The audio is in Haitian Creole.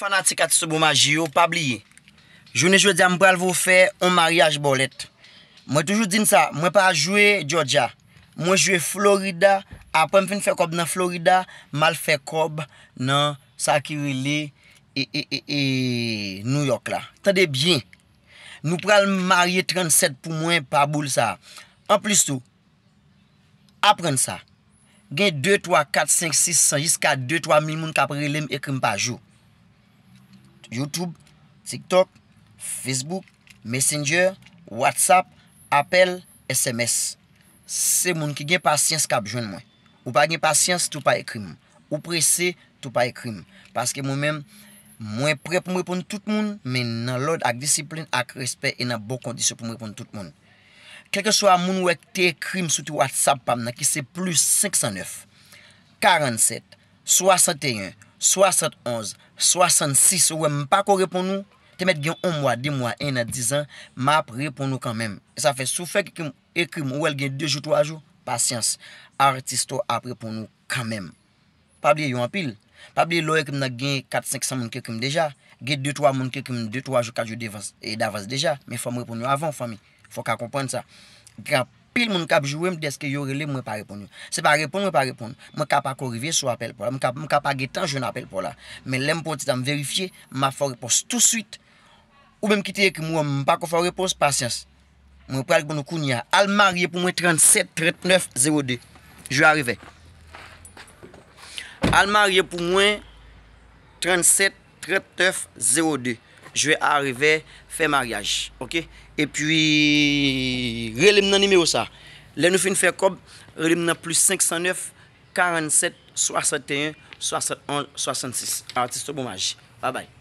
Fanatik ati sebo maji yo, pabliye. Jounen jwede ya mpral vo fe, on mariage bolet. Mwen toujou din sa, mwen pa jwede Georgia. Mwen jwede Florida, apen mwen fe kob nan Florida, mal fe kob nan Sakirile e, e, e New York la. Tade bien, mwen pral mariye 37 pou mwen, paboul sa. An plis tou, apren sa. Gen 2, 3, 4, 5, 6, 5, 6, 4, 2, 3 mil moun kapre lem ekrim pa jwou. Youtube, Tiktok, Facebook, Messenger, Whatsapp, Apelle, SMS Se moun ki gen pasyans kap jwen mwen Ou pa gen pasyans, tou pa ekrim Ou prese, tou pa ekrim Paske moun men mwen pre pou mwen poun tout moun Men nan lod ak disiplin, ak respek E nan bo kondisyon pou mwen poun tout moun Kelke so a moun wek te ekrim sou ti Whatsapp Pam nan ki se plus 509 47 61, 71, 66, ouwe mpako repon nou, te met gen 1 mwa, 10 mwa, 1 na 10 an, ma ap repon nou kanmen. E sa fe sou fek ekrim ouwel gen 2 jou, 3 jou, pasyans, artisto ap repon nou kanmen. Pablie yon apil, pablie lo ekrim nan gen 4, 5, 100 moun kekrim deja, gen 2, 3 moun kekrim 2, 3 jou, 4 jou devans, e davans deja, men fom repon nou avan fami, fok a kompon sa. Grap. pil moun kapjouem deske yorele mwen pa repon yo. Se pa repon, mwen pa repon. Mwen kapakorive sou apel pou la. Mwen kapaketan, joun apel pou la. Men lem poti tam verifiye, mwen pa fò repos tout suite. Ou mwen kiteye ki mwen mwen pa kofò repos, pasyans. Mwen pral bono koun ya. Al marye pou mwen 37-39-02. Jwe arrive. Al marye pou mwen 37-39-02. Jwe arrive, fè mariage. Ok? E pwi... Relim nanime ou sa. Lenou fin fè kob, relim nan plus 509-47-61-66. Artistou Boumaji. Ba bay.